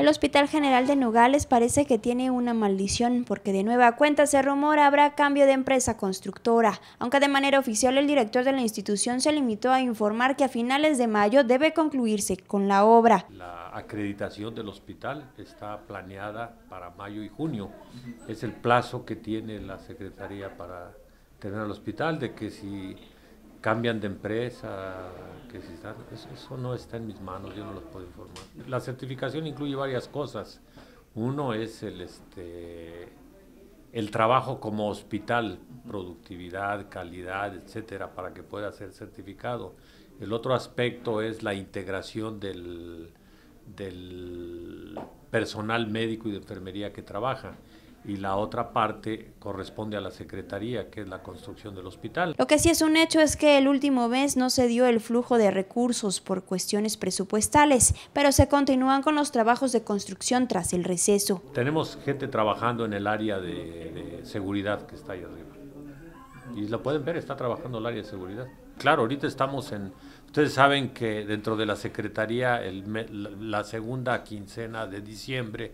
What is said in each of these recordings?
El Hospital General de Nogales parece que tiene una maldición porque de nueva cuenta se rumora habrá cambio de empresa constructora, aunque de manera oficial el director de la institución se limitó a informar que a finales de mayo debe concluirse con la obra. La acreditación del hospital está planeada para mayo y junio. Es el plazo que tiene la Secretaría para tener el hospital de que si cambian de empresa, eso, no está en mis manos, yo no los puedo informar. La certificación incluye varias cosas. Uno es el, este, el trabajo como hospital, productividad, calidad, etcétera, para que pueda ser certificado. El otro aspecto es la integración del, del personal médico y de enfermería que trabaja y la otra parte corresponde a la Secretaría, que es la construcción del hospital. Lo que sí es un hecho es que el último mes no se dio el flujo de recursos por cuestiones presupuestales, pero se continúan con los trabajos de construcción tras el receso. Tenemos gente trabajando en el área de, seguridad que está ahí arriba. Y lo pueden ver, está trabajando el área de seguridad. Claro, ahorita estamos en... Ustedes saben que dentro de la Secretaría, la segunda quincena de diciembre,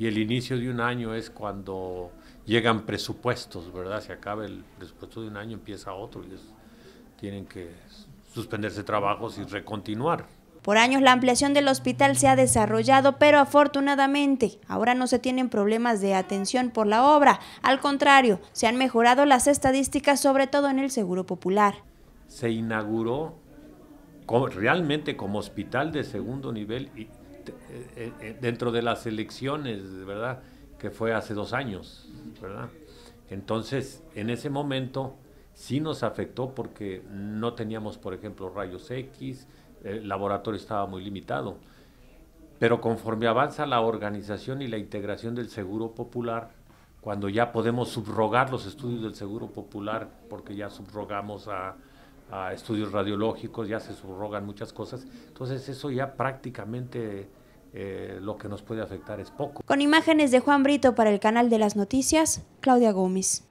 y el inicio de un año es cuando llegan presupuestos, ¿verdad? Se acaba el presupuesto de un año, empieza otro y tienen que suspenderse trabajos y recontinuar. Por años la ampliación del hospital se ha desarrollado, pero afortunadamente ahora no se tienen problemas de atención por la obra. Al contrario, se han mejorado las estadísticas, sobre todo en el Seguro Popular. Se inauguró realmente como hospital de segundo nivel y eh, eh, eh, dentro de las elecciones, ¿verdad? Que fue hace dos años, ¿verdad? Entonces, en ese momento sí nos afectó porque no teníamos, por ejemplo, rayos X, el laboratorio estaba muy limitado. Pero conforme avanza la organización y la integración del Seguro Popular, cuando ya podemos subrogar los estudios del Seguro Popular, porque ya subrogamos a, estudios radiológicos, ya se subrogan muchas cosas, entonces eso ya prácticamente eh, lo que nos puede afectar es poco. Con imágenes de Juan Brito para el canal de las noticias, Claudia Gómez.